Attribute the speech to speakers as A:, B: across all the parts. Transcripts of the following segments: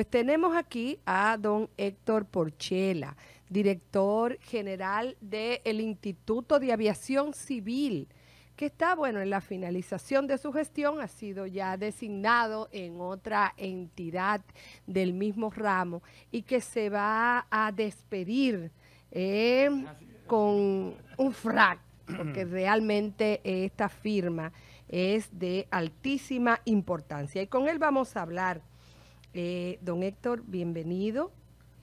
A: Pues tenemos aquí a don Héctor Porchela, director general del Instituto de Aviación Civil, que está, bueno, en la finalización de su gestión, ha sido ya designado en otra entidad del mismo ramo y que se va a despedir eh, con un frac, porque realmente esta firma es de altísima importancia. Y con él vamos a hablar eh, don Héctor, bienvenido.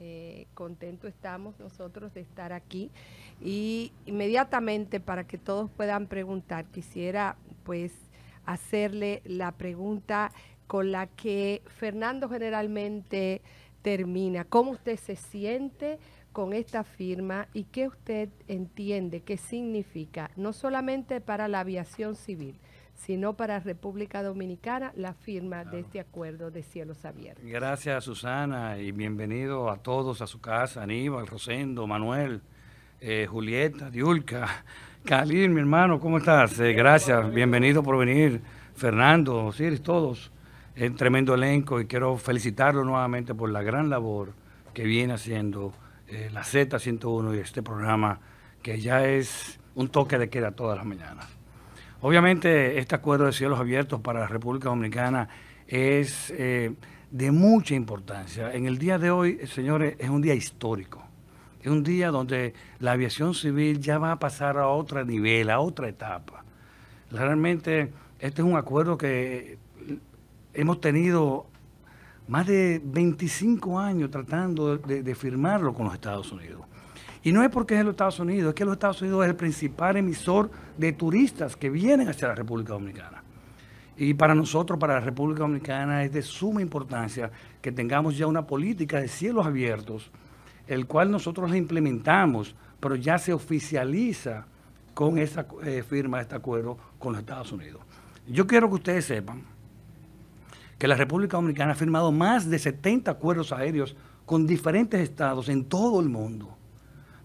A: Eh, contento estamos nosotros de estar aquí. Y inmediatamente para que todos puedan preguntar, quisiera pues hacerle la pregunta con la que Fernando generalmente termina. ¿Cómo usted se siente con esta firma y qué usted entiende qué significa, no solamente para la aviación civil, sino para República Dominicana la firma de este acuerdo de cielos abiertos.
B: Gracias Susana y bienvenido a todos a su casa, Aníbal, Rosendo, Manuel, eh, Julieta, Diulca, Khalil, mi hermano, ¿cómo estás? Eh, gracias, bienvenido por venir, Fernando, Osiris, todos, el tremendo elenco y quiero felicitarlo nuevamente por la gran labor que viene haciendo eh, la Z101 y este programa que ya es un toque de queda todas las mañanas. Obviamente este acuerdo de cielos abiertos para la República Dominicana es eh, de mucha importancia. En el día de hoy, señores, es un día histórico. Es un día donde la aviación civil ya va a pasar a otro nivel, a otra etapa. Realmente este es un acuerdo que hemos tenido más de 25 años tratando de firmarlo con los Estados Unidos. Y no es porque es en los Estados Unidos, es que los Estados Unidos es el principal emisor de turistas que vienen hacia la República Dominicana. Y para nosotros, para la República Dominicana, es de suma importancia que tengamos ya una política de cielos abiertos, el cual nosotros la implementamos, pero ya se oficializa con esa eh, firma firma, este acuerdo con los Estados Unidos. Yo quiero que ustedes sepan que la República Dominicana ha firmado más de 70 acuerdos aéreos con diferentes estados en todo el mundo.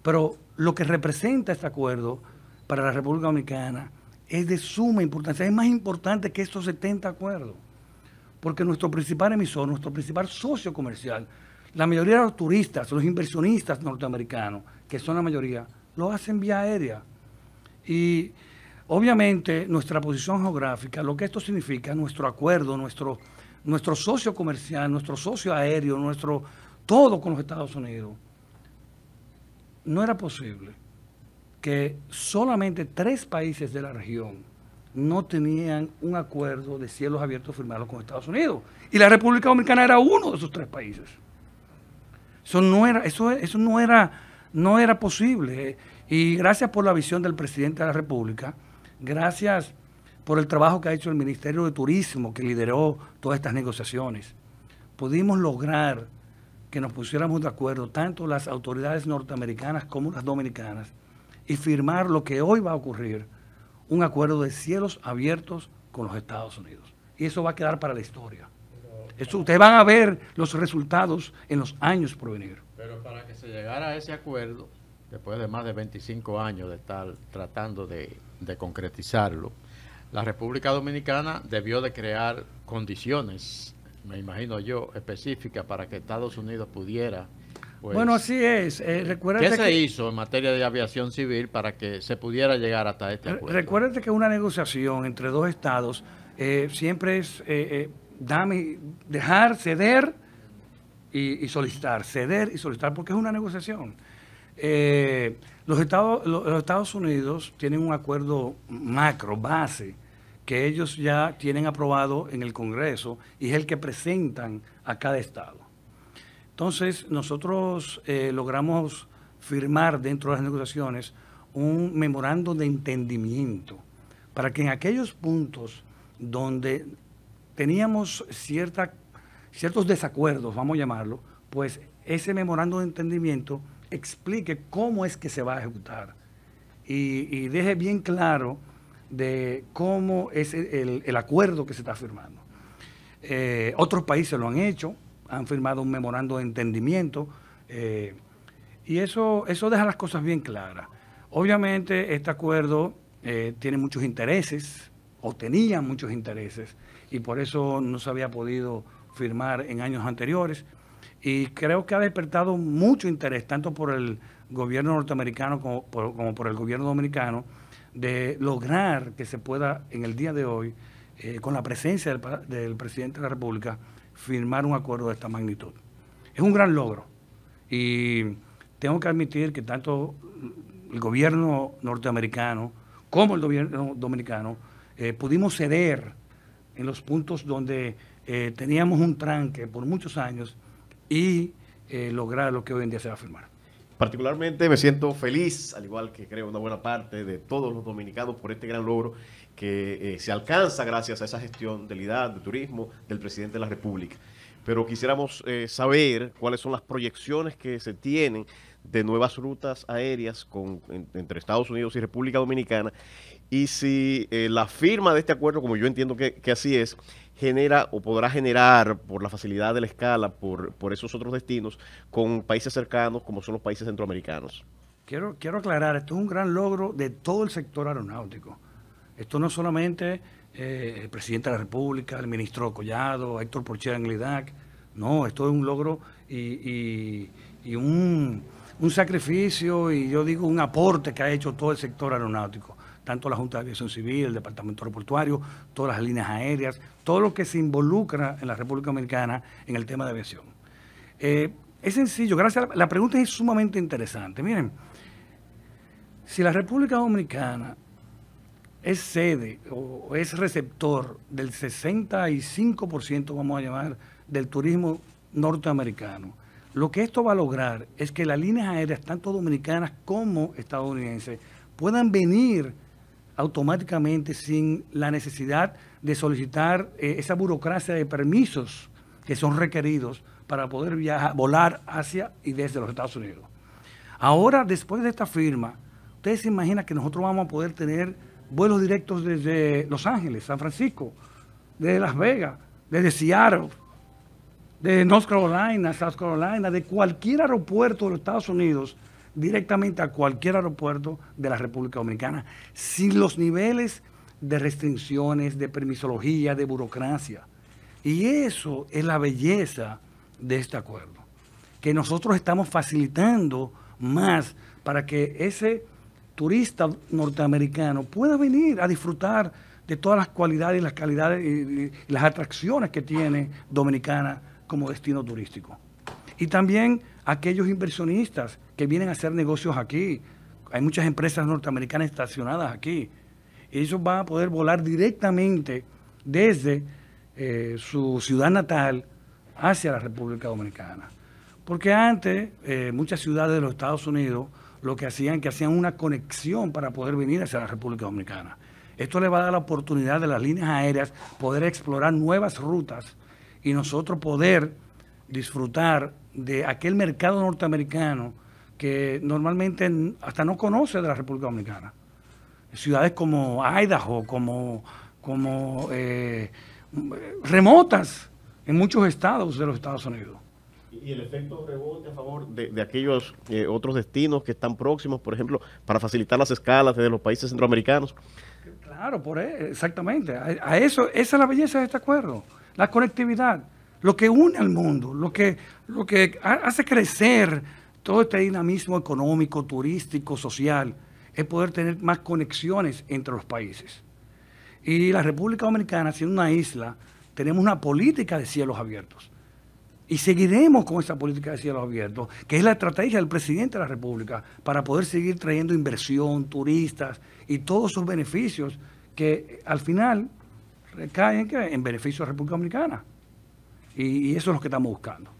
B: Pero lo que representa este acuerdo para la República Dominicana es de suma importancia, es más importante que estos 70 acuerdos, porque nuestro principal emisor, nuestro principal socio comercial, la mayoría de los turistas, los inversionistas norteamericanos, que son la mayoría, lo hacen vía aérea. Y obviamente nuestra posición geográfica, lo que esto significa, nuestro acuerdo, nuestro, nuestro socio comercial, nuestro socio aéreo, nuestro todo con los Estados Unidos, no era posible que solamente tres países de la región no tenían un acuerdo de cielos abiertos firmado con Estados Unidos. Y la República Dominicana era uno de esos tres países. Eso no era, eso, eso no era, no era posible. Y gracias por la visión del presidente de la República, gracias por el trabajo que ha hecho el Ministerio de Turismo que lideró todas estas negociaciones. Pudimos lograr que nos pusiéramos de acuerdo, tanto las autoridades norteamericanas como las dominicanas, y firmar lo que hoy va a ocurrir, un acuerdo de cielos abiertos con los Estados Unidos. Y eso va a quedar para la historia. Eso, ustedes van a ver los resultados en los años por venir.
C: Pero para que se llegara a ese acuerdo, después de más de 25 años de estar tratando de, de concretizarlo, la República Dominicana debió de crear condiciones me imagino yo, específica para que Estados Unidos pudiera. Pues, bueno, así
B: es. Eh, eh, ¿Qué se hizo
C: en materia de aviación civil para que se pudiera llegar hasta este acuerdo?
B: Recuérdate que una negociación entre dos estados eh, siempre es dejar, ceder y, solicitar, ceder y solicitar, porque es una negociación. los, estados, los Estados Unidos tienen un acuerdo macro, base, que ellos ya tienen aprobado en el Congreso y es el que presentan a cada estado. Entonces, nosotros eh, logramos firmar dentro de las negociaciones un memorando de entendimiento para que en aquellos puntos donde teníamos cierta, ciertos desacuerdos, vamos a llamarlo, pues ese memorando de entendimiento explique cómo es que se va a ejecutar y, y deje bien claro de cómo es el, acuerdo que se está firmando. Eh, otros países lo han hecho, han firmado un memorando de entendimiento eh, y eso, eso deja las cosas bien claras. Obviamente este acuerdo eh, tiene muchos intereses o tenía muchos intereses y por eso no se había podido firmar en años anteriores y creo que ha despertado mucho interés tanto por el gobierno norteamericano como por el gobierno dominicano de lograr que se pueda en el día de hoy, eh, con la presencia del, presidente de la República, firmar un acuerdo de esta magnitud. Es un gran logro y tengo que admitir que tanto el gobierno norteamericano como el gobierno dominicano eh, pudimos ceder en los puntos donde eh, teníamos un tranque por muchos años y lograr lo que hoy en día se va a firmar.
C: Particularmente me siento
B: feliz,
C: al igual que creo una buena parte de todos los dominicanos, por este gran logro que eh, se alcanza gracias a esa gestión de IDAD, de turismo, del presidente de la República. Pero quisiéramos eh, saber cuáles son las proyecciones que se tienen de nuevas rutas aéreas con, entre Estados Unidos y República Dominicana y si eh, la firma de este acuerdo, como yo entiendo que, que así es, genera o podrá generar por la facilidad de la escala, por, por esos otros destinos, con países cercanos como son los países
B: centroamericanos. Quiero, quiero aclarar, esto es un gran logro de todo el sector aeronáutico. Esto no solamente eh, el presidente de la República, el ministro Collado, Héctor Porchea en no, esto es un logro y, un sacrificio y yo digo un aporte que ha hecho todo el sector aeronáutico tanto la Junta de Aviación Civil, el Departamento Aeroportuario, todas las líneas aéreas, todo lo que se involucra en la República Dominicana en el tema de aviación. Eh, es sencillo, gracias la, la pregunta es sumamente interesante. Miren, si la República Dominicana es sede o es receptor del 65%, vamos a llamar, del turismo norteamericano, lo que esto va a lograr es que las líneas aéreas, tanto dominicanas como estadounidenses, puedan venir automáticamente sin la necesidad de solicitar eh, esa burocracia de permisos que son requeridos para poder viajar, volar hacia y desde los Estados Unidos. Ahora, después de esta firma, ustedes se imaginan que nosotros vamos a poder tener vuelos directos desde Los Ángeles, San Francisco, desde Las Vegas, desde Seattle, de North Carolina, South Carolina, de cualquier aeropuerto de los Estados Unidos directamente a cualquier aeropuerto de la República Dominicana, sin los niveles de restricciones, de permisología, de burocracia. Y eso es la belleza de este acuerdo, que nosotros estamos facilitando más para que ese turista norteamericano pueda venir a disfrutar de todas las cualidades y las calidades y, las atracciones que tiene Dominicana como destino turístico. Y también aquellos inversionistas que vienen a hacer negocios aquí. Hay muchas empresas norteamericanas estacionadas aquí. Y ellos van a poder volar directamente desde eh, su ciudad natal hacia la República Dominicana. Porque antes, eh, muchas ciudades de los Estados Unidos lo que hacían que hacían una conexión para poder venir hacia la República Dominicana. Esto le va a dar la oportunidad de las líneas aéreas poder explorar nuevas rutas y nosotros poder disfrutar de aquel mercado norteamericano que normalmente hasta no conoce de la República Dominicana. Ciudades como Idaho, como, como eh, mm, eh, remotas en muchos estados de los Estados Unidos.
C: Y el efecto rebote a favor de, aquellos eh, otros destinos que están próximos, por ejemplo, para facilitar las escalas desde los países centroamericanos.
B: Claro, por e, exactamente. eso, esa es la belleza de este acuerdo, la conectividad lo que une al mundo, lo que, lo que hace crecer todo este dinamismo económico, turístico, social, es poder tener más conexiones entre los países. Y la República Dominicana, siendo una isla, tenemos una política de cielos abiertos. Y seguiremos con esa política de cielos abiertos, que es la estrategia del presidente de la República para poder seguir trayendo inversión, turistas y todos sus beneficios que al final recaen en beneficio de la República Dominicana. Y, eso es lo que estamos buscando.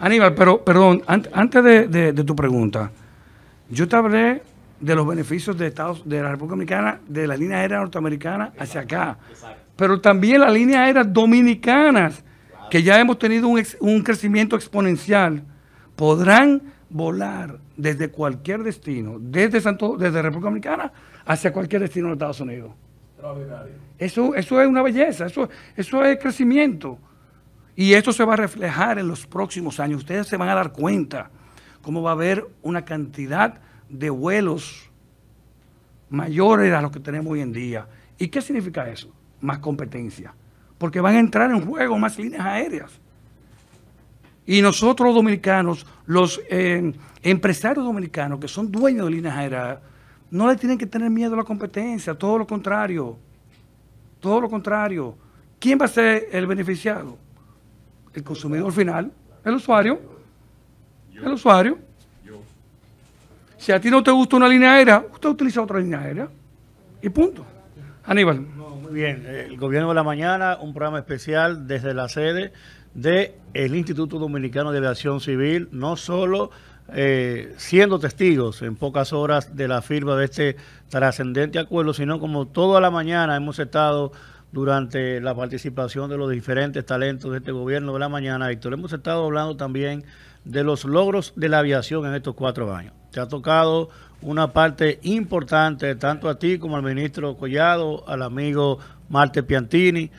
A: Aníbal. pero,
B: perdón, antes de, tu pregunta, yo te hablé de los beneficios de, Estados, de la República Dominicana, de la línea aérea norteamericana hacia acá, pero también las líneas aéreas dominicanas, que ya hemos tenido un, crecimiento exponencial, podrán volar desde cualquier destino, desde, Santo, desde República Dominicana hacia cualquier destino de Estados Unidos. Eso, eso es una belleza, eso, eso es crecimiento. Y eso se va a reflejar en los próximos años. Ustedes se van a dar cuenta cómo va a haber una cantidad de vuelos
D: mayores
B: a los que tenemos hoy en día. ¿Y qué significa eso? Más competencia. Porque van a entrar en juego más líneas aéreas. Y nosotros los dominicanos, los eh, empresarios dominicanos que son dueños de líneas aéreas, no le tienen que tener miedo a la competencia, todo lo contrario. Todo lo contrario. ¿Quién va a ser el beneficiado? El consumidor final, el usuario. El usuario. Si a ti no te gusta una línea aérea, usted utiliza otra línea aérea. Y punto. Aníbal. muy bien. El Gobierno de la Mañana, un programa
C: especial desde la sede del Instituto Dominicano de Aviación Civil, no solo eh, siendo testigos en pocas horas de la firma de este trascendente acuerdo, sino como toda la mañana hemos estado durante la participación de los diferentes talentos de este gobierno de la mañana, Víctor. Hemos estado hablando también de los logros de la aviación en estos cuatro años. Te ha tocado una parte importante, tanto a ti como al ministro Collado, al amigo Marte Piantini,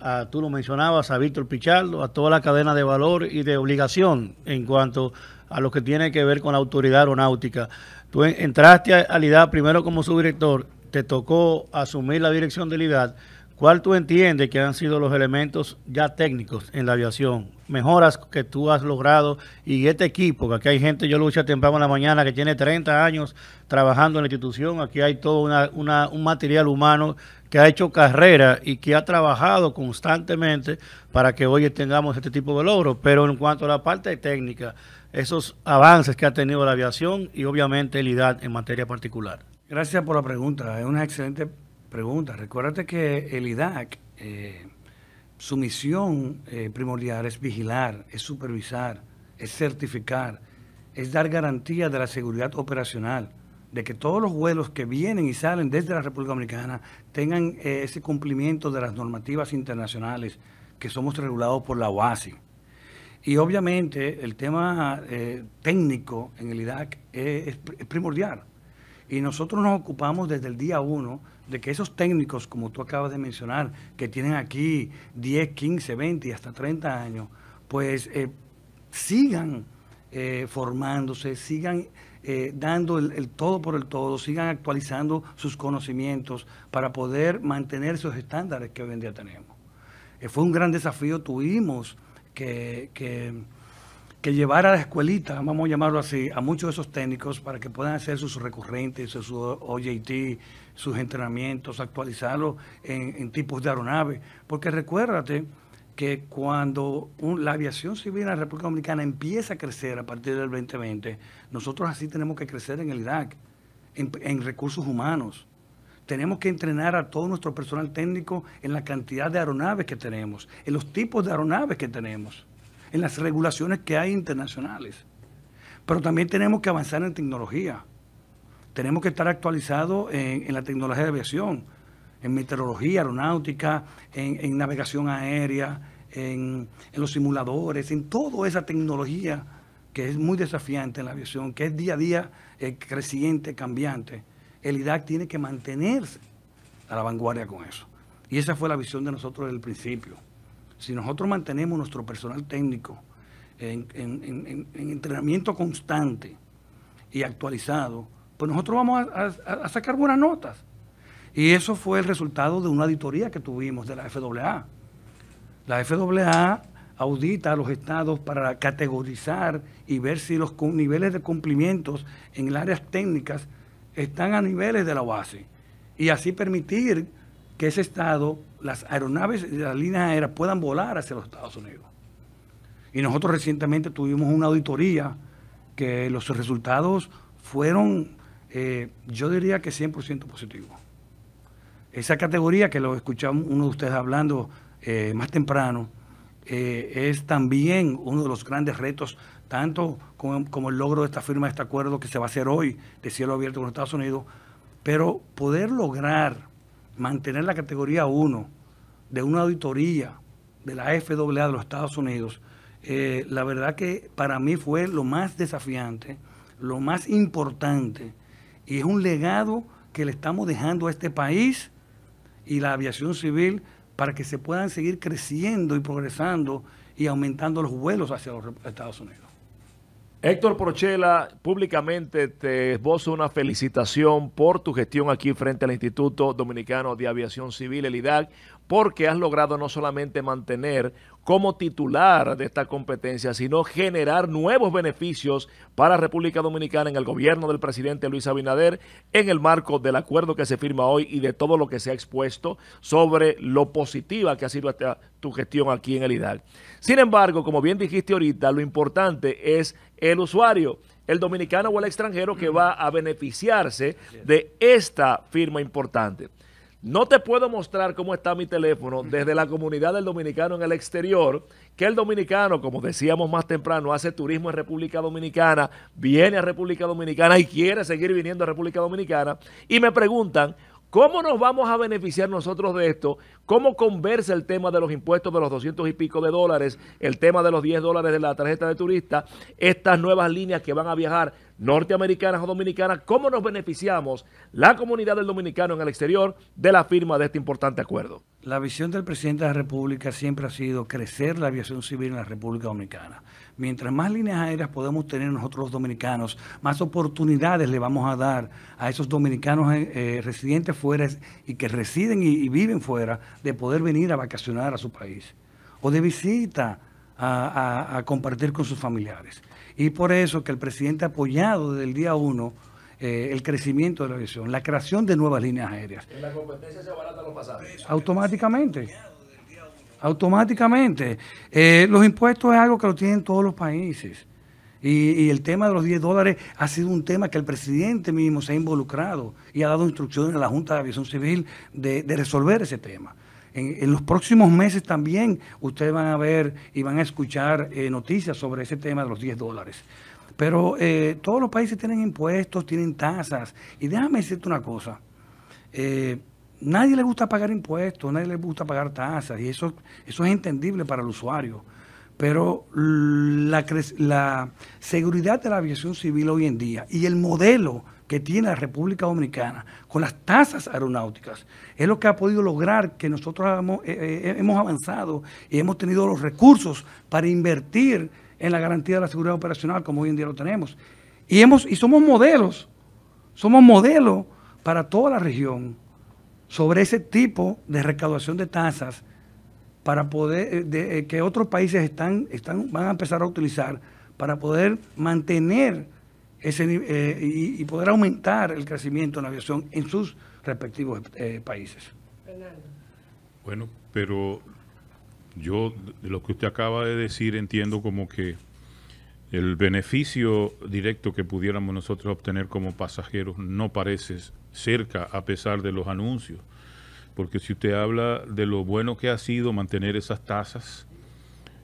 C: a, tú lo mencionabas, a Víctor Pichardo, a toda la cadena de valor y de obligación en cuanto a a lo que tiene que ver con la autoridad aeronáutica. Tú entraste a IDAD primero como subdirector, te tocó asumir la dirección de IDAD. ¿Cuál tú entiendes que han sido los elementos ya técnicos en la aviación? Mejoras que tú has logrado y este equipo, que aquí hay gente, yo lucha temprano en la mañana, que tiene 30 años trabajando en la institución, aquí hay todo un material humano que ha hecho carrera y que ha trabajado constantemente para que hoy tengamos este tipo de logros. Pero en cuanto a la parte técnica, esos avances que ha tenido la aviación y obviamente el IDAC en materia particular.
B: Gracias por la pregunta, es una excelente pregunta. Recuérdate que el IDAC, eh, su misión eh, primordial es vigilar, es supervisar, es certificar, es dar garantía de la seguridad operacional, de que todos los vuelos que vienen y salen desde la República Dominicana tengan eh, ese cumplimiento de las normativas internacionales que somos regulados por la OASI. Y obviamente el tema eh, técnico en el Irak es, primordial. Y nosotros nos ocupamos desde el día uno de que esos técnicos, como tú acabas de mencionar, que tienen aquí 10, 15, 20 y hasta 30 años, pues eh, sigan eh, formándose, sigan dando el, todo por el todo, sigan actualizando sus conocimientos para poder mantener esos estándares que hoy en día tenemos. fue un gran desafío, tuvimos que, que, llevar a la escuelita, vamos a llamarlo así, a muchos de esos técnicos para que puedan hacer sus recurrentes, sus OJT, sus entrenamientos, actualizarlos en, tipos de aeronave. Porque recuérdate que cuando la aviación civil en la República Dominicana empieza a crecer a partir del 2020, nosotros así tenemos que crecer en el Irak, en recursos humanos. Tenemos que entrenar a todo nuestro personal técnico en la cantidad de aeronaves que tenemos, en los tipos de aeronaves que tenemos, en las regulaciones que hay internacionales. Pero también tenemos que avanzar en tecnología. Tenemos que estar actualizados en, la tecnología de aviación, en meteorología aeronáutica, en, navegación aérea, en, los simuladores, en toda esa tecnología que es muy desafiante en la aviación, que es día a día eh, creciente, cambiante el IDAC tiene que mantenerse a la vanguardia con eso. Y esa fue la visión de nosotros desde el principio. Si nosotros mantenemos nuestro personal técnico en, entrenamiento constante y actualizado, pues nosotros vamos a, sacar buenas notas. Y eso fue el resultado de una auditoría que tuvimos de la FAA. La FAA audita a los estados para categorizar y ver si los niveles de cumplimientos en las áreas técnicas están a niveles de la base y así permitir que ese Estado, las aeronaves de las líneas aéreas puedan volar hacia los Estados Unidos. Y nosotros recientemente tuvimos una auditoría que los resultados fueron, eh, yo diría que 100% positivos. Esa categoría que lo escuchamos uno de ustedes hablando eh, más temprano, eh, es también uno de los grandes retos tanto como, el logro de esta firma de este acuerdo que se va a hacer hoy de cielo abierto con Estados Unidos, pero poder lograr mantener la categoría 1 de una auditoría de la FAA de los Estados Unidos, eh, la verdad que para mí fue lo más desafiante, lo más importante, y es un legado que le estamos dejando a este país y la aviación civil para que se puedan seguir creciendo y progresando y aumentando los vuelos hacia los Estados Unidos.
E: Héctor Prochela, públicamente te esbozo una felicitación por tu gestión aquí frente al Instituto Dominicano de Aviación Civil, el IDAC, porque has logrado no solamente mantener como titular de esta competencia, sino generar nuevos beneficios para República Dominicana en el gobierno del presidente Luis Abinader en el marco del acuerdo que se firma hoy y de todo lo que se ha expuesto sobre lo positiva que ha sido tu gestión aquí en el IDAL. Sin embargo, como bien dijiste ahorita, lo importante es el usuario el dominicano o el extranjero que va a beneficiarse de esta firma importante. No te puedo mostrar cómo está mi teléfono desde la comunidad del dominicano en el exterior, que el dominicano, como decíamos más temprano, hace turismo en República Dominicana, viene a República Dominicana y quiere seguir viniendo a República Dominicana, y me preguntan, ¿Cómo nos vamos a beneficiar nosotros de esto? ¿Cómo conversa el tema de los impuestos de los 200 y pico de dólares, el tema de los 10 dólares de la tarjeta de turista, estas nuevas líneas que van a viajar norteamericanas o dominicanas, cómo nos beneficiamos la comunidad del dominicano en el exterior de la firma de este importante acuerdo.
B: La visión del presidente de la República siempre ha sido crecer la aviación civil en la República Dominicana. Mientras más líneas aéreas podemos tener nosotros los dominicanos, más oportunidades le vamos a dar a esos dominicanos eh, eh, residentes fuera y que residen y, y viven fuera de poder venir a vacacionar a su país o de visita a, compartir con sus familiares. Y por eso que el presidente ha apoyado desde el día uno eh, el crecimiento de la aviación, la creación de nuevas líneas aéreas.
E: En la competencia se los pasajes.
B: Automáticamente. Automáticamente. Eh, los impuestos es algo que lo tienen todos los países. Y, el tema de los 10 dólares ha sido un tema que el presidente mismo se ha involucrado y ha dado instrucciones a la Junta de Aviación Civil de resolver ese tema. En, los próximos meses también ustedes van a ver y van a escuchar eh, noticias sobre ese tema de los 10 dólares. Pero eh, todos los países tienen impuestos, tienen tasas. Y déjame decirte una cosa. Eh, nadie le gusta pagar impuestos, nadie le gusta pagar tasas. Y eso, eso es entendible para el usuario. Pero la, la seguridad de la aviación civil hoy en día y el modelo que tiene la República Dominicana con las tasas aeronáuticas es lo que ha podido lograr que nosotros eh, eh, hemos, avanzado y hemos tenido los recursos para invertir en la garantía de la seguridad operacional como hoy en día lo tenemos. Y, hemos, y somos modelos, somos modelos para toda la región sobre ese tipo de recaudación de tasas para poder, eh, que otros países están, están, van a empezar a utilizar para poder mantener eh, y, podrá aumentar el crecimiento en la aviación en sus respectivos eh, países.
D: Bueno, pero yo de lo que usted acaba de decir entiendo como que el beneficio directo que pudiéramos nosotros obtener como pasajeros no parece cerca a pesar de los anuncios. Porque si usted habla de lo bueno que ha sido mantener esas tasas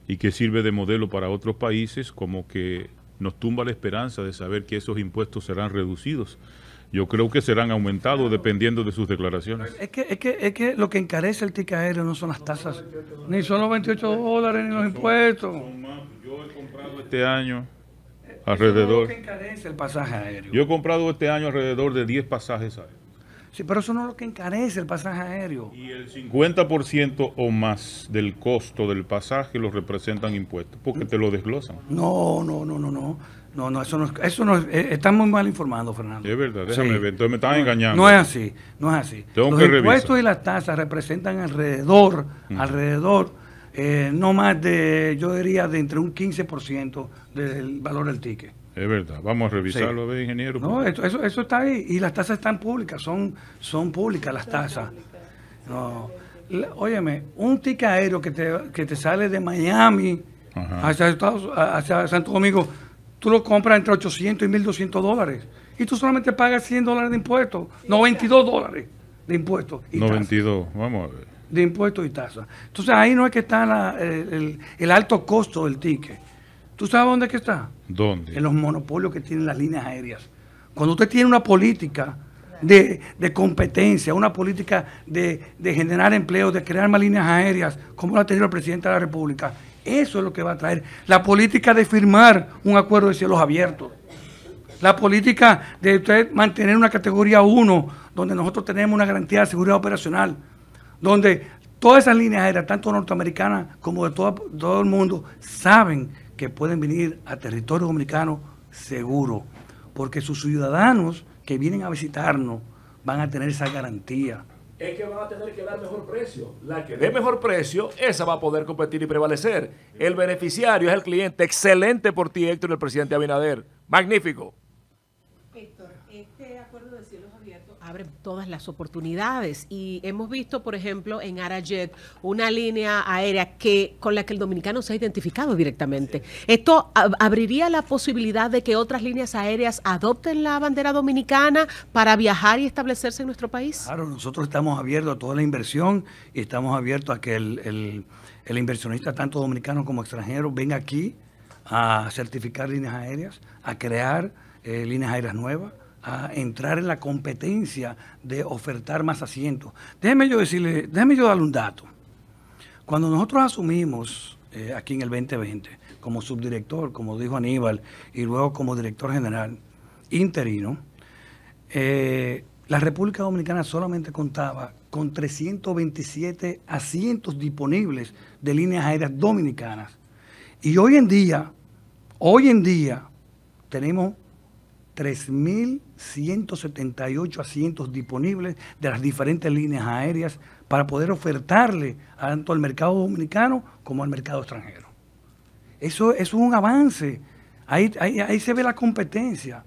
D: y que sirve de modelo para otros países, como que nos tumba la esperanza de saber que esos impuestos serán reducidos. Yo creo que serán aumentados dependiendo de sus declaraciones. Es
B: que, lo que encarece el ticket aéreo no son las tasas, ni son los 28 dólares, ni los impuestos.
D: Yo he comprado este año alrededor.
B: encarece el pasaje aéreo.
D: Yo he comprado este año alrededor de 10 pasajes aéreos. Sí,
B: pero eso no es lo que encarece el pasaje aéreo. Y el
D: 50% o más del costo del pasaje lo representan impuestos, porque te lo desglosan. No,
B: no, no, no, no. No, no, eso no, eso no eh, están muy mal informados, Fernando.
D: Es verdad, déjame ver, entonces me están engañando. No es así, no es así. Los impuestos
B: y las tasas representan alrededor, alrededor, eh, no más de, yo diría, de entre un 15% del valor del ticket.
D: Es verdad, vamos a revisarlo, a ver, ingeniero. No, eso,
B: está ahí y las tasas están públicas, son, son públicas las tasas. No, óyeme, un ticket aéreo que te, sale de Miami hacia, Estados, Santo Domingo, tú lo compras entre 800 y 1200 dólares y tú solamente pagas 100 dólares de impuestos, 92 dólares de impuestos. Y
D: 92, vamos
B: De impuestos y tasas. Entonces ahí no es que está el, el alto costo del ticket. ¿Tú sabes dónde es que está? ¿Dónde? En los monopolios que tienen las líneas aéreas. Cuando usted tiene una política de, competencia, una política de, generar empleo, de crear más líneas aéreas, como lo ha tenido el presidente de la República, eso es lo que va a traer. La política de firmar un acuerdo de cielos abiertos. La política de usted mantener una categoría 1, donde nosotros tenemos una garantía de seguridad operacional, donde todas esas líneas aéreas, tanto norteamericanas como de todo, todo el mundo, saben que pueden venir a territorio dominicano seguro, porque sus ciudadanos que vienen a visitarnos van a tener esa
E: garantía. Es que van a tener que dar mejor precio. La que dé mejor precio, esa va a poder competir y prevalecer. El beneficiario es el cliente. Excelente por ti, Héctor, el presidente Abinader. Magnífico. todas las
F: oportunidades. Y hemos visto, por ejemplo, en Arajet una línea aérea que con la que el dominicano se ha identificado directamente. Esto abriría la posibilidad de que otras líneas aéreas adopten la bandera dominicana para viajar y establecerse en nuestro país.
B: Claro, nosotros estamos abiertos a toda la inversión y estamos abiertos a que el, inversionista, tanto dominicano como extranjero, venga aquí a certificar líneas aéreas, a crear eh, líneas aéreas nuevas a entrar en la competencia de ofertar más asientos. Déjeme yo decirle, déjeme yo darle un dato. Cuando nosotros asumimos eh, aquí en el 2020 como subdirector, como dijo Aníbal, y luego como director general interino, eh, la República Dominicana solamente contaba con 327 asientos disponibles de líneas aéreas dominicanas. Y hoy en día, hoy en día, tenemos 3.178 asientos disponibles de las diferentes líneas aéreas para poder ofertarle tanto al mercado dominicano como al mercado extranjero. Eso, es un avance. Ahí, ahí, ahí, se ve la competencia.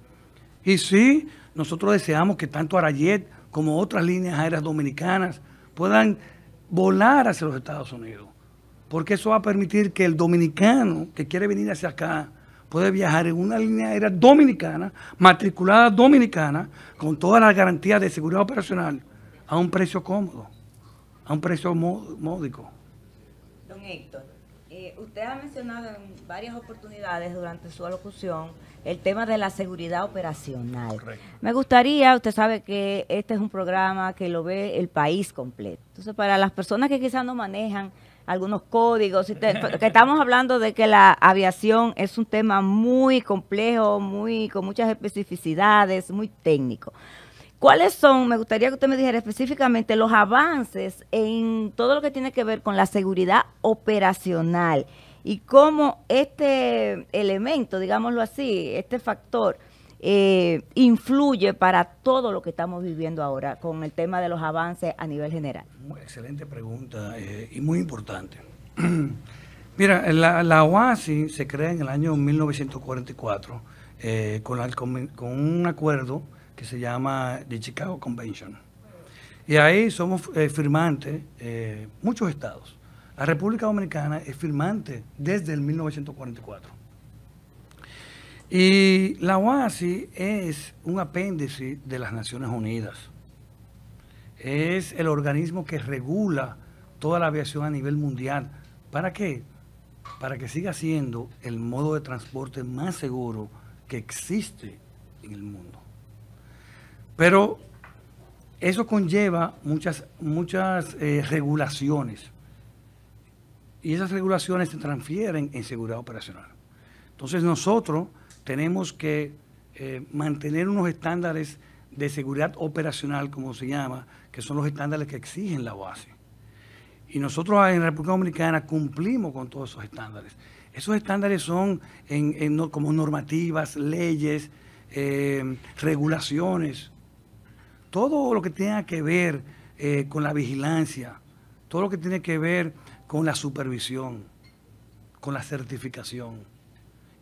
B: Y sí, nosotros deseamos que tanto Arayet como otras líneas aéreas dominicanas puedan volar hacia los Estados Unidos, porque eso va a permitir que el dominicano que quiere venir hacia acá, puede viajar en una línea aérea dominicana, matriculada dominicana, con todas las garantías de seguridad operacional, a un precio cómodo, a un precio módico.
D: Don
F: Héctor, eh, usted ha mencionado en varias oportunidades durante su alocución el tema de la seguridad operacional. Me gustaría, usted sabe que este es un programa que lo ve el país completo. Entonces, para las personas que quizás no manejan algunos códigos. que estamos hablando de que la aviación es un tema muy complejo, muy con muchas especificidades, muy técnico. ¿Cuáles son, me gustaría que usted me dijera específicamente, los avances en todo lo que tiene que ver con la seguridad operacional y cómo este elemento, digámoslo así, este factor, eh, influye para todo lo que estamos viviendo ahora con el tema de los avances a nivel general?
B: excelente pregunta eh, y muy importante. Mira, la, OASI se crea en el año 1944 eh, con, con, un acuerdo que se llama The Chicago Convention. Y ahí somos firmantes, muchos estados. La República Dominicana es firmante desde el 1944. Y la OASI es un apéndice de las Naciones Unidas. Es el organismo que regula toda la aviación a nivel mundial. ¿Para qué? Para que siga siendo el modo de transporte más seguro que existe en el mundo. Pero eso conlleva muchas, muchas eh, regulaciones. Y esas regulaciones se transfieren en seguridad operacional. Entonces nosotros tenemos que eh, mantener unos estándares de seguridad operacional, como se llama, que son los estándares que exigen la OASI. Y nosotros en República Dominicana cumplimos con todos esos estándares. Esos estándares son como normativas, leyes, eh, regulaciones, todo lo que tenga que ver eh, con la vigilancia, todo lo que tiene que ver con la supervisión, con la certificación.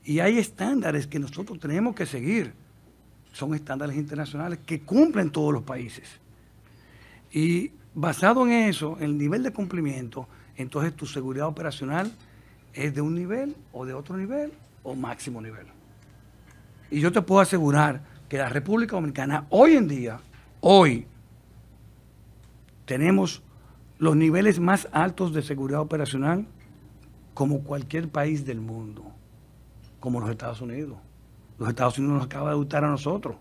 B: Y hay estándares que nosotros tenemos que seguir. Son estándares internacionales que cumplen todos los países. Y basado en eso, el nivel de cumplimiento, entonces tu seguridad operacional es de un nivel o de otro nivel o máximo nivel. Y yo te puedo asegurar que la República Dominicana hoy en día, hoy, tenemos los niveles más altos de seguridad operacional como cualquier país del mundo como los Estados Unidos. Los Estados Unidos nos acaba de gustar a nosotros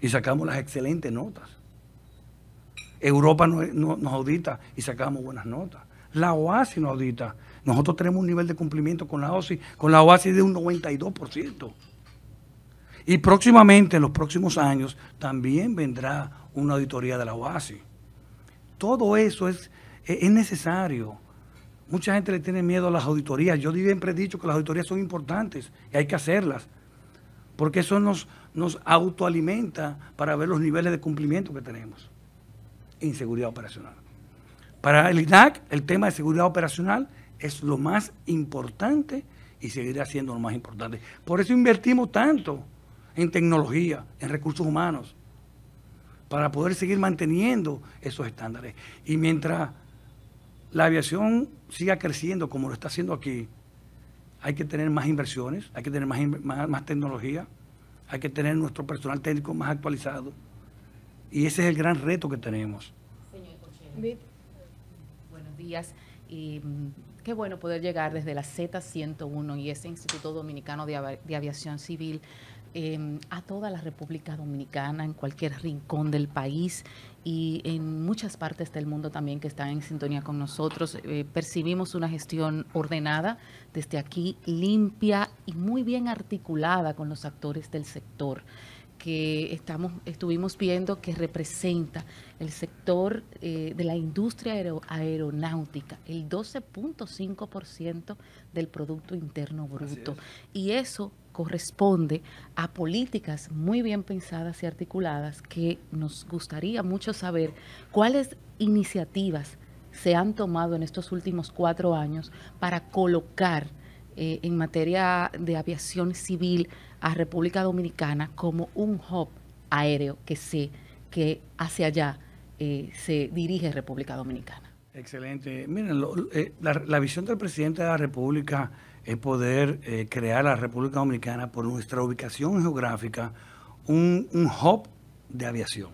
B: y sacamos las excelentes notas. Europa nos audita y sacamos buenas notas. La OASI nos audita. Nosotros tenemos un nivel de cumplimiento con la OASI, con la OASI de un 92%. Y próximamente, en los próximos años, también vendrá una auditoría de la OASI. Todo eso es, es necesario Mucha gente le tiene miedo a las auditorías. Yo siempre he dicho que las auditorías son importantes y hay que hacerlas, porque eso nos, nos autoalimenta para ver los niveles de cumplimiento que tenemos en seguridad operacional. Para el INAC, el tema de seguridad operacional es lo más importante y seguirá siendo lo más importante. Por eso invertimos tanto en tecnología, en recursos humanos, para poder seguir manteniendo esos estándares. Y mientras la aviación siga creciendo como lo está haciendo aquí, hay que tener más inversiones, hay que tener más, más, tecnología, hay que tener nuestro personal técnico más actualizado. Y ese es el gran reto que tenemos.
F: buenos días. Mm, qué bueno poder llegar desde la Z101 y ese Instituto Dominicano de, Aviación Civil Em, a toda la República Dominicana, en cualquier rincón del país y en muchas partes del mundo también que están en sintonía con nosotros. Eh, percibimos una gestión ordenada desde aquí, limpia y muy bien articulada con los actores del sector que estamos, estuvimos viendo que representa el sector eh, de la industria aeronáutica, el 12.5% del Producto Interno Bruto. Y eso corresponde a políticas muy bien pensadas y articuladas que nos gustaría mucho saber cuáles iniciativas se han tomado en estos últimos cuatro años para colocar eh, en materia de aviación civil a República Dominicana como un hub aéreo que sé que hacia allá eh, se dirige República Dominicana.
B: Excelente. Miren, eh, la visión del presidente de la República es poder eh, crear la República Dominicana por nuestra ubicación geográfica un, hub de aviación.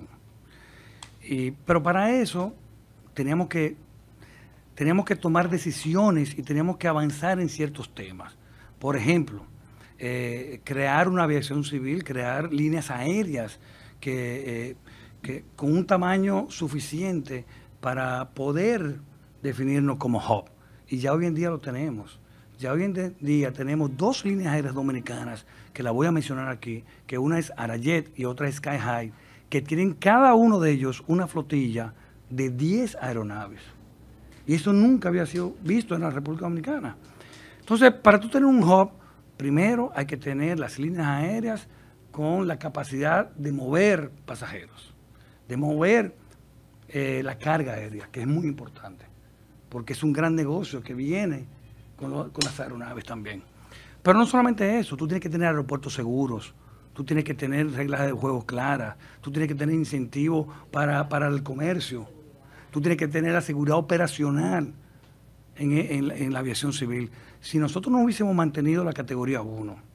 B: pero para eso teníamos que, que tomar decisiones y teníamos que avanzar en ciertos temas. Por ejemplo, eh, crear una aviación civil, crear líneas aéreas eh, con un tamaño suficiente para poder definirnos como hub. Y ya hoy en día lo tenemos. Ya hoy en día tenemos dos líneas aéreas dominicanas, que las voy a mencionar aquí, que una es Arayet y otra es Sky High, que tienen cada uno de ellos una flotilla de 10 aeronaves. Y eso nunca había sido visto en la República Dominicana. Entonces, para tú tener un hub, primero hay que tener las líneas aéreas con la capacidad de mover pasajeros, de mover eh, la carga aérea, que es muy importante, porque es un gran negocio que viene con, las aeronaves también. Pero no solamente eso, tú tienes que tener aeropuertos seguros, tú tienes que tener reglas de juego claras, tú tienes que tener incentivos para, el comercio, tú tienes que tener la seguridad operacional en, en, la aviación civil. Si nosotros no hubiésemos mantenido la categoría 1,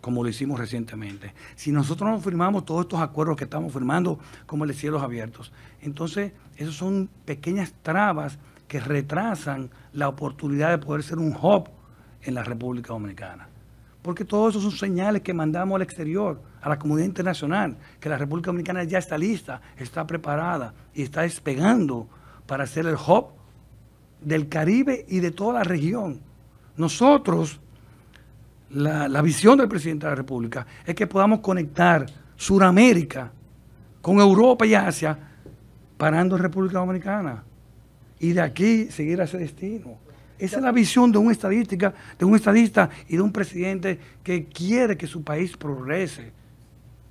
B: como lo hicimos recientemente, si nosotros no firmamos todos estos acuerdos que estamos firmando como el cielos abiertos, entonces esas son pequeñas trabas que retrasan la oportunidad de poder ser un hub en la República Dominicana. Porque todos esos son señales que mandamos al exterior, a la comunidad internacional, que la República Dominicana ya está lista, está preparada y está despegando para ser el hub del Caribe y de toda la región. Nosotros, la, visión del presidente de la República es que podamos conectar Sudamérica con Europa y Asia parando en República Dominicana y de aquí seguir a ese destino. Esa es la visión de un estadística, de un estadista y de un presidente que quiere que su país progrese.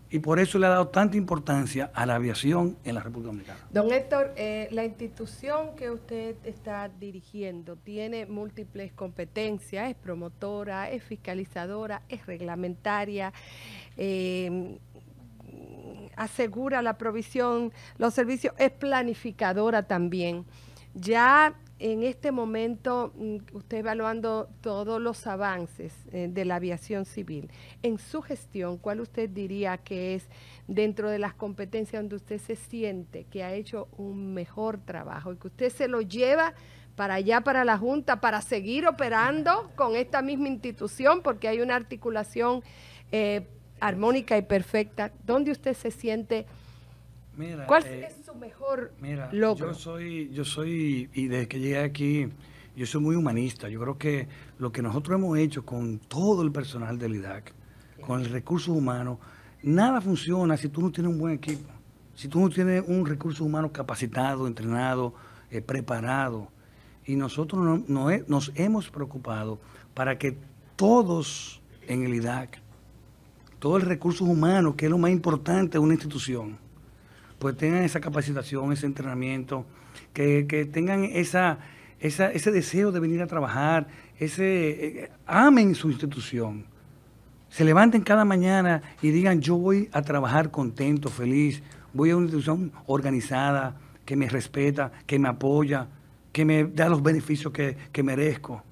B: Y por eso le ha dado tanta importancia a la aviación en la República Dominicana.
A: Don Héctor, eh, la institución que usted está dirigiendo tiene múltiples competencias, es promotora, es fiscalizadora, es reglamentaria. Em, asegura la provisión, los servicios, es planificadora también. Ya en este momento, mm, usted evaluando todos los avances eh, de la aviación civil, en su gestión, ¿cuál usted diría que es dentro de las competencias donde usted se siente que ha hecho un mejor trabajo y que usted se lo lleva para allá, para la Junta, para seguir operando con esta misma institución, porque hay una articulación eh, armónica y perfecta, ¿dónde usted se siente Mira, ¿Cuál eh, es su mejor logro? Yo
B: soy, yo soy, y desde que llegué aquí, yo soy muy humanista. Yo creo que lo que nosotros hemos hecho con todo el personal del IDAC, con el recurso humano, nada funciona si tú no tienes un buen equipo, si tú no tienes un recurso humano capacitado, entrenado, eh, preparado. Y nosotros no, nos hemos preocupado para que todos en el IDAC, todo el recurso humano, que es lo más importante de una institución, pues tengan esa capacitación, ese entrenamiento, que, tengan esa, ese deseo de venir a trabajar, ese eh, amen su institución. Se levanten cada mañana y digan, yo voy a trabajar contento, feliz, voy a una institución organizada, que me respeta, que me apoya, que me da los beneficios que, que merezco.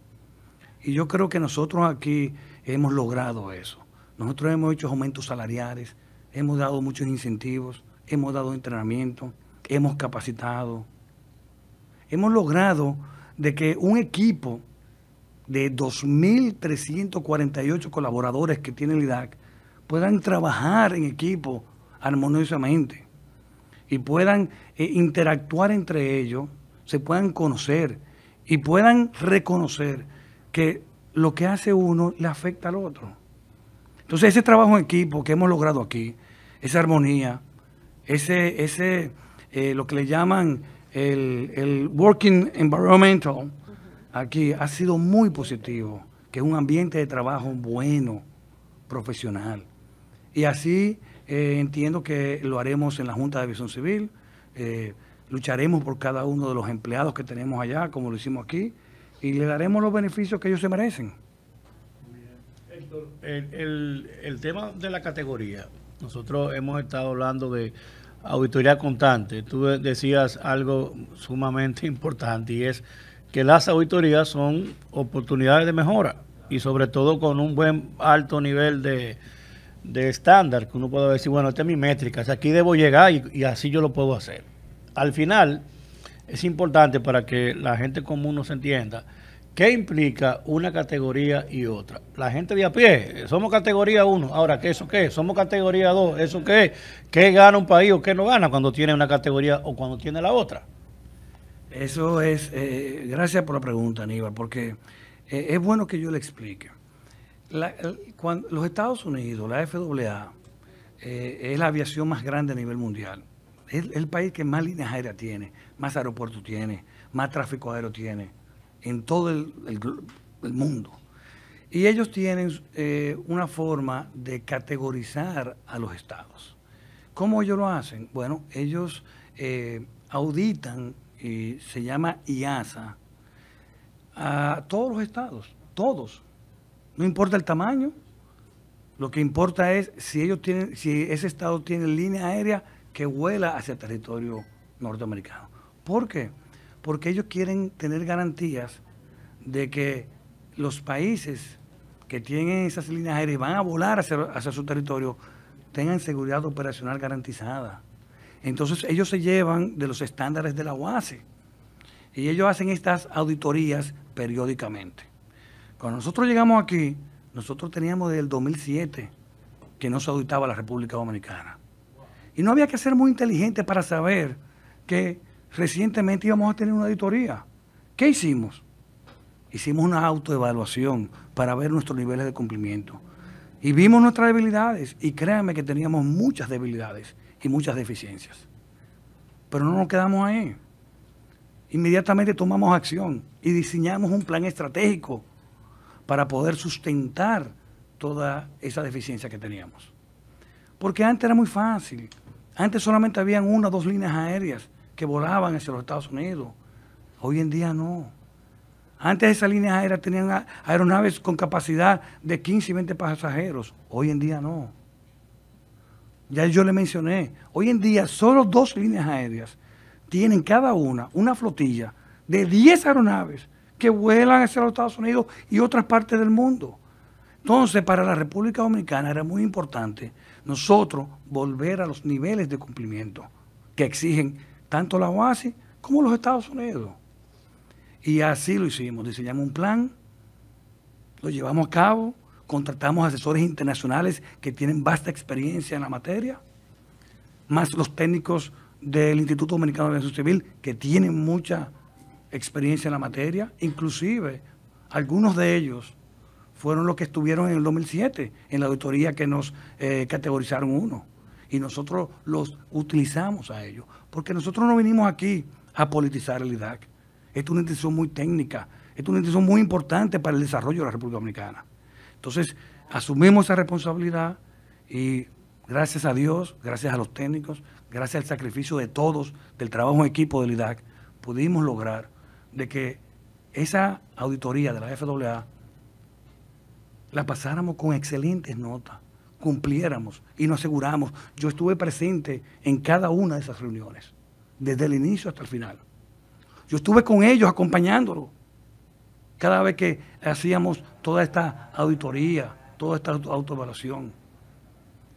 B: Y yo creo que nosotros aquí hemos logrado eso. Nosotros hemos hecho aumentos salariales, hemos dado muchos incentivos hemos dado entrenamiento, hemos capacitado, hemos logrado de que un equipo de 2.348 colaboradores que tiene el IDAC puedan trabajar en equipo armoniosamente y puedan eh, interactuar entre ellos, se puedan conocer y puedan reconocer que lo que hace uno le afecta al otro. Entonces ese trabajo en equipo que hemos logrado aquí, esa armonía, ese, ese eh, lo que le llaman el, working environmental, aquí ha sido muy positivo, que es un ambiente de trabajo bueno, profesional. Y así eh, entiendo que lo haremos en la Junta de visión Civil. Eh, lucharemos por cada uno de los empleados que tenemos allá, como lo hicimos aquí, y le daremos los beneficios que ellos se merecen.
C: Héctor, el, el, el tema de la categoría, nosotros hemos estado hablando de auditoría constante. Tú decías algo sumamente importante y es que las auditorías son oportunidades de mejora y sobre todo con un buen alto nivel de, de estándar, que uno puede decir, bueno, esta es mi métrica, aquí debo llegar y, así yo lo puedo hacer. Al final, es importante para que la gente común nos entienda ¿Qué implica una categoría y otra? La gente de a pie, somos categoría 1, ahora, ¿qué eso qué? Somos categoría 2, ¿eso qué? ¿Qué gana un país o qué no gana cuando tiene una categoría o cuando tiene la
B: otra? Eso es, eh, gracias por la pregunta, Aníbal, porque eh, es bueno que yo le explique. los Estados Unidos, la FAA, eh, es la aviación más grande a nivel mundial. Es el país que más líneas aéreas tiene, más aeropuertos tiene, más tráfico aéreo tiene en todo el, mundo. Y ellos tienen eh, una forma de categorizar a los estados. ¿Cómo ellos lo hacen? Bueno, ellos eh, auditan, y se llama IASA, a todos los estados, todos. No importa el tamaño, lo que importa es si ellos tienen, si ese estado tiene línea aérea que vuela hacia territorio norteamericano. ¿Por qué? porque ellos quieren tener garantías de que los países que tienen esas líneas aéreas y van a volar hacia, su territorio tengan seguridad operacional garantizada. Entonces ellos se llevan de los estándares de la OASE y ellos hacen estas auditorías periódicamente. Cuando nosotros llegamos aquí, nosotros teníamos desde el 2007 que no se auditaba la República Dominicana. Y no había que ser muy inteligente para saber que recientemente íbamos a tener una auditoría. ¿Qué hicimos? Hicimos una autoevaluación para ver nuestros niveles de cumplimiento. Y vimos nuestras debilidades. Y créanme que teníamos muchas debilidades y muchas deficiencias. Pero no nos quedamos ahí. Inmediatamente tomamos acción y diseñamos un plan estratégico para poder sustentar toda esa deficiencia que teníamos. Porque antes era muy fácil. Antes solamente habían una o dos líneas aéreas que volaban hacia los Estados Unidos. Hoy en día no. Antes esas líneas aéreas tenían aeronaves con capacidad de 15 y 20 pasajeros. Hoy en día no. Ya yo le mencioné, hoy en día solo dos líneas aéreas tienen cada una una flotilla de 10 aeronaves que vuelan hacia los Estados Unidos y otras partes del mundo. Entonces, para la República Dominicana era muy importante nosotros volver a los niveles de cumplimiento que exigen tanto la OASI como los Estados Unidos. Y así lo hicimos, diseñamos un plan, lo llevamos a cabo, contratamos asesores internacionales que tienen vasta experiencia en la materia, más los técnicos del Instituto Dominicano de Aviación Civil que tienen mucha experiencia en la materia, inclusive algunos de ellos fueron los que estuvieron en el 2007 en la auditoría que nos eh, categorizaron uno y nosotros los utilizamos a ellos. Porque nosotros no vinimos aquí a politizar el IDAC. Esta es una intención muy técnica, esta es una intención muy importante para el desarrollo de la República Dominicana. Entonces, asumimos esa responsabilidad y gracias a Dios, gracias a los técnicos, gracias al sacrificio de todos, del trabajo en equipo del IDAC, pudimos lograr de que esa auditoría de la FAA la pasáramos con excelentes notas cumpliéramos y nos aseguramos. Yo estuve presente en cada una de esas reuniones, desde el inicio hasta el final. Yo estuve con ellos acompañándolos. Cada vez que hacíamos toda esta auditoría, toda esta autoevaluación.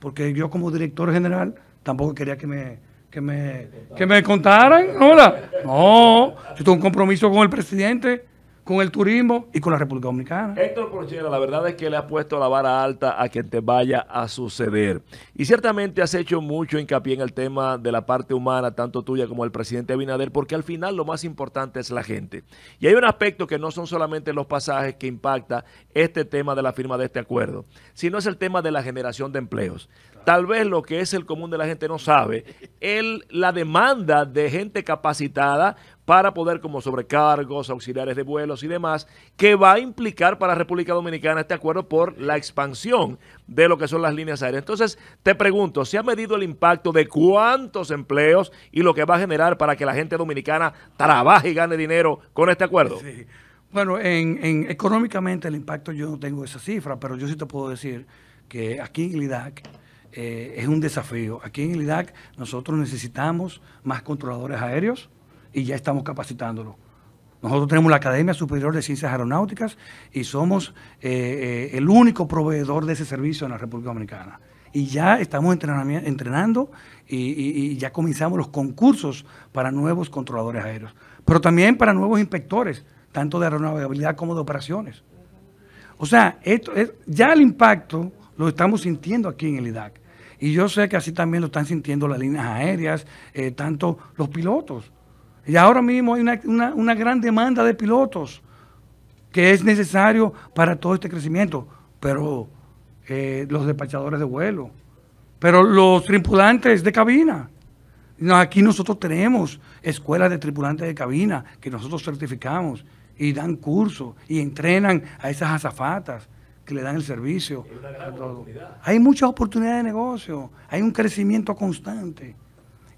B: Porque yo como director general tampoco quería que me, que me, que me contaran. Hola.
E: No, yo tuve
B: un compromiso con el presidente con el turismo y con la República
E: Dominicana. Héctor Porchera, la verdad es que le ha puesto la vara alta a que te vaya a suceder. Y ciertamente has hecho mucho hincapié en el tema de la parte humana, tanto tuya como el presidente Abinader, porque al final lo más importante es la gente. Y hay un aspecto que no son solamente los pasajes que impacta este tema de la firma de este acuerdo, sino es el tema de la generación de empleos. Tal vez lo que es el común de la gente no sabe, el, la demanda de gente capacitada para poder como sobrecargos, auxiliares de vuelos y demás, que va a implicar para la República Dominicana este acuerdo por la expansión de lo que son las líneas aéreas. Entonces, te pregunto, ¿se ha medido el impacto de cuántos empleos y lo que va a generar para que la gente dominicana trabaje y gane dinero con este acuerdo? Sí. Bueno, en,
B: económicamente el impacto yo no tengo esa cifra, pero yo sí te puedo decir que aquí en el eh, es un desafío. Aquí en el IDAC nosotros necesitamos más controladores aéreos, y ya estamos capacitándolo. Nosotros tenemos la Academia Superior de Ciencias Aeronáuticas y somos eh, eh, el único proveedor de ese servicio en la República Dominicana. Y ya estamos entrenando y, ya comenzamos los concursos para nuevos controladores aéreos, pero también para nuevos inspectores, tanto de aeronavegabilidad como de operaciones. O sea, esto es, ya el impacto lo estamos sintiendo aquí en el IDAC. Y yo sé que así también lo están sintiendo las líneas aéreas, eh, tanto los pilotos. Y ahora mismo hay una, gran demanda de pilotos que es necesario para todo este crecimiento, pero eh, los despachadores de vuelo, pero los tripulantes de cabina. Aquí nosotros tenemos escuelas de tripulantes de cabina que nosotros certificamos y dan cursos y entrenan a esas azafatas que le dan el servicio. Hay muchas oportunidades de negocio, hay un crecimiento constante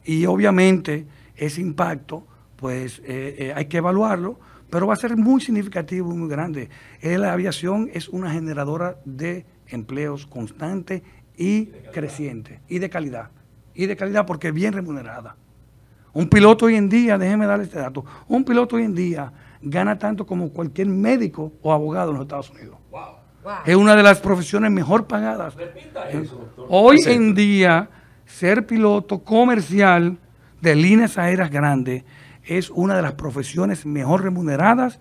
B: y obviamente ese impacto pues eh, eh, hay que evaluarlo, pero va a ser muy significativo y muy grande. Eh, la aviación es una generadora de empleos constante y, creciente, y de calidad, y de calidad porque es bien remunerada. Un piloto hoy en día, déjeme darle este dato, un piloto hoy en día gana tanto como cualquier médico o abogado en los Estados Unidos. Es una de las profesiones mejor pagadas. hoy en día, ser piloto comercial de líneas aéreas grandes es una de las profesiones mejor remuneradas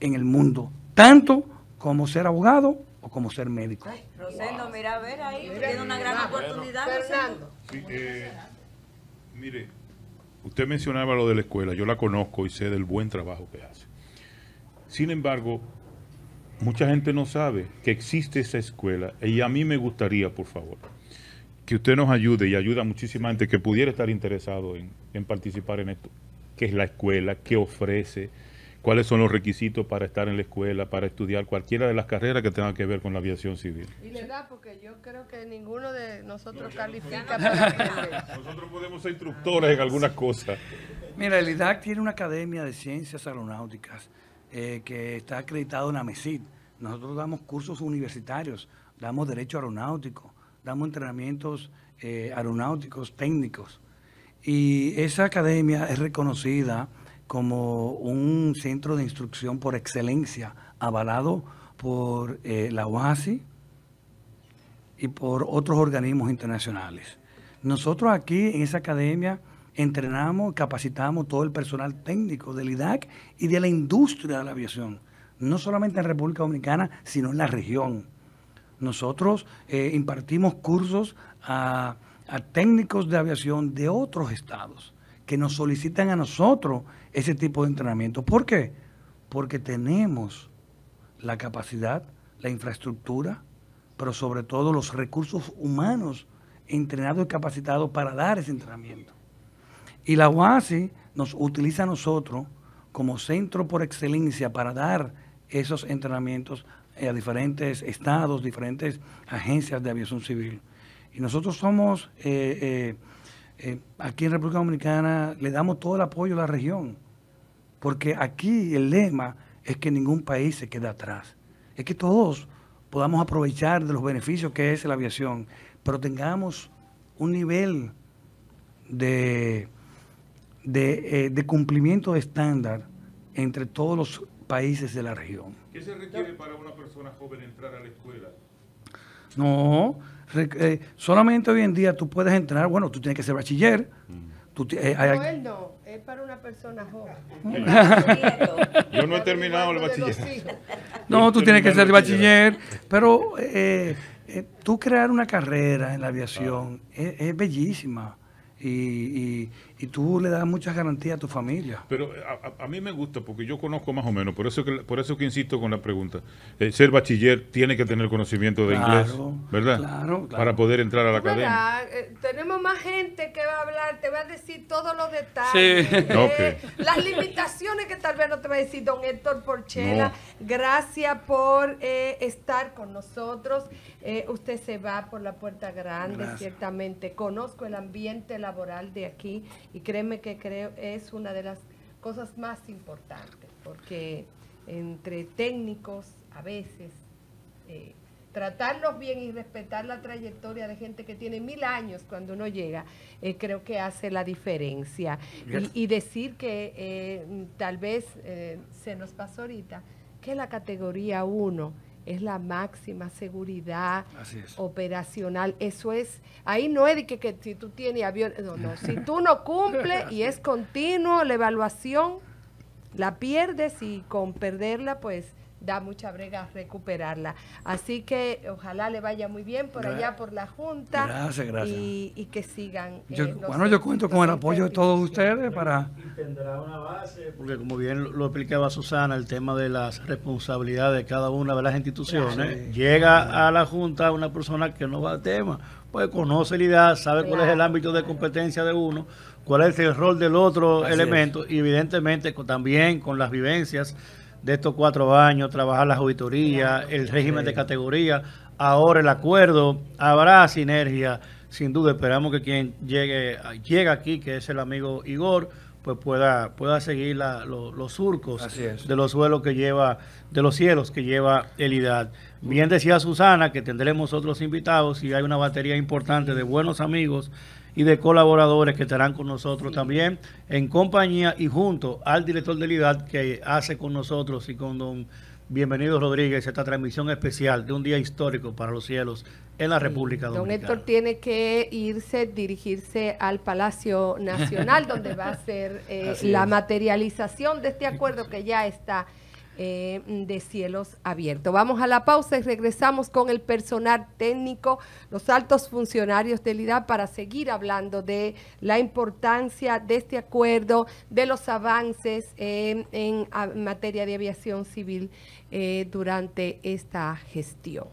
B: en el mundo, tanto como ser abogado o como ser médico.
E: Rosendo, mira, a ver ahí, tiene una gran oportunidad. Fernando. Eh,
D: mire, usted mencionaba lo de la escuela, yo la conozco y sé del buen trabajo que hace. Sin embargo, mucha gente no sabe que existe esa escuela y a mí me gustaría, por favor, que usted nos ayude y ayuda a muchísima gente que pudiera estar interesado en participar en esto qué es la escuela, qué ofrece, cuáles son los requisitos para estar en la escuela, para estudiar cualquiera de las carreras que tengan que ver con la aviación civil.
A: Y le da porque yo creo que ninguno de nosotros
D: califica. para nosotros podemos ser instructores en algunas cosas. Mira, el
B: IDAC tiene una academia de ciencias aeronáuticas eh, que está acreditado en MESID. Nosotros damos cursos universitarios, damos derecho aeronáutico, damos entrenamientos eh, aeronáuticos técnicos. Y esa academia es reconocida como un centro de instrucción por excelencia, avalado por eh, la OASI y por otros organismos internacionales. Nosotros aquí en esa academia entrenamos, capacitamos todo el personal técnico del IDAC y de la industria de la aviación, no solamente en República Dominicana, sino en la región. Nosotros eh, impartimos cursos a a técnicos de aviación de otros estados que nos solicitan a nosotros ese tipo de entrenamiento. ¿Por qué? Porque tenemos la capacidad, la infraestructura, pero sobre todo los recursos humanos entrenados y capacitados para dar ese entrenamiento. Y la UASI nos utiliza a nosotros como centro por excelencia para dar esos entrenamientos a diferentes estados, diferentes agencias de aviación civil. Y nosotros somos, eh, eh, eh, aquí en República Dominicana, le damos todo el apoyo a la región, porque aquí el lema es que ningún país se queda atrás, es que todos podamos aprovechar de los beneficios que es la aviación, pero tengamos un nivel de, de, de cumplimiento de estándar entre todos los países de la región.
D: ¿Qué se requiere para una persona joven entrar a la escuela?
B: No, eh, solamente hoy en día tú puedes entrar, bueno, tú tienes que ser bachiller. no, mm. eh, es para una persona joven. ¿Mm? Yo no he terminado el bachiller.
D: No, tú tienes que ser bachiller,
B: pero eh, tú crear una carrera en la aviación es, bellísima. y y tú le das muchas garantías a tu familia.
D: Pero a, mí me gusta porque yo conozco más o menos, por eso que, por eso que insisto con la pregunta. Eh, ser bachiller tiene que tener conocimiento de inglés, ¿verdad? Claro, claro, Para poder entrar a la academia.
A: Eh, tenemos más gente que va a hablar, te va a decir todos los detalles, sí. Eh, las limitaciones que tal vez no te va a decir don Héctor Porchela. Gracias por estar con nosotros. usted se va por la puerta grande, ciertamente. Conozco el ambiente laboral de aquí y créeme que creo es una de las cosas más importantes, porque entre técnicos a veces eh, tratarlos bien y respetar la trayectoria de gente que tiene mil años cuando uno llega, eh, creo que hace la diferencia. Y, decir que eh, tal vez se nos pasó ahorita, que la categoría 1 es la máxima seguridad operacional. Eso es, ahí no es de que, que si tú tienes avión, no, no, si tú no cumples y es continuo la evaluación, la pierdes y con perderla pues da mucha brega recuperarla. Así que ojalá le vaya muy bien por allá, por la Junta. Gracias, gracias. Y, que sigan. Eh, yo, bueno, yo cuento con el
B: apoyo de todos ustedes para... Y
C: tendrá una base, porque como bien lo, explicaba Susana, el tema de las responsabilidades de cada una de las instituciones. Llega a la Junta una persona que no va al tema, pues conoce la idea, sabe cuál es el ámbito de competencia de uno, cuál es el rol del otro elemento, y evidentemente también con las vivencias de estos cuatro años, trabajar las auditorías, el régimen de categoría, ahora el acuerdo, habrá sinergia, sin duda esperamos que quien llegue, aquí, que es el amigo Igor, pues pueda, pueda seguir los surcos de los suelos que lleva, de los cielos que lleva Elidad Bien decía Susana que tendremos otros invitados y hay una batería importante de buenos amigos y de colaboradores que estarán con nosotros también en compañía y junto al director de IDAD que hace con nosotros y con don Bienvenido Rodríguez esta transmisión especial de un día histórico para los cielos en la República Dominicana. Don Héctor
A: tiene que irse, dirigirse al Palacio Nacional, donde va a ser eh, la materialización de este acuerdo que ya está eh, de cielos abiertos. Vamos a la pausa y regresamos con el personal técnico, los altos funcionarios del IDA para seguir hablando de la importancia de este acuerdo, de los avances eh, en, materia de aviación civil eh, durante esta gestión.